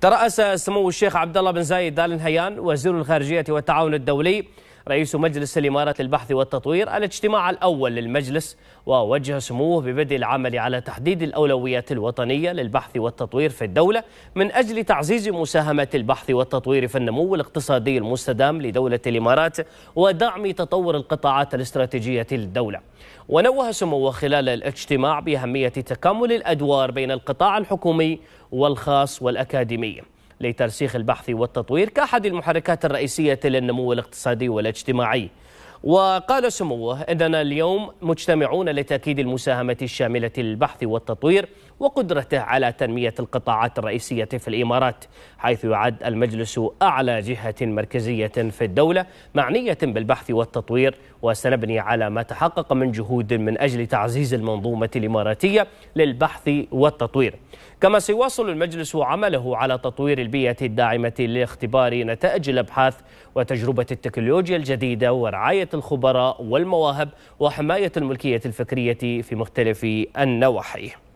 ترأس سمو الشيخ عبد الله بن زايد آل نهيان وزير الخارجية والتعاون الدولي رئيس مجلس الإمارة للبحث والتطوير الاجتماع الأول للمجلس ووجه سموه ببدء العمل على تحديد الأولويات الوطنية للبحث والتطوير في الدولة من أجل تعزيز مساهمة البحث والتطوير في النمو الاقتصادي المستدام لدولة الإمارات ودعم تطور القطاعات الاستراتيجية للدولة ونوه سموه خلال الاجتماع بأهمية تكامل الأدوار بين القطاع الحكومي والخاص والأكاديمي لترسيخ البحث والتطوير كأحد المحركات الرئيسية للنمو الاقتصادي والاجتماعي وقال سموه أننا اليوم مجتمعون لتأكيد المساهمة الشاملة للبحث والتطوير وقدرته على تنمية القطاعات الرئيسية في الإمارات حيث يعد المجلس أعلى جهة مركزية في الدولة معنية بالبحث والتطوير وسنبني على ما تحقق من جهود من أجل تعزيز المنظومة الإماراتية للبحث والتطوير كما سيواصل المجلس عمله على تطوير البيئة الداعمة لاختبار نتائج الأبحاث وتجربة التكنولوجيا الجديدة ورعاية الخبراء والمواهب وحماية الملكية الفكرية في مختلف النواحي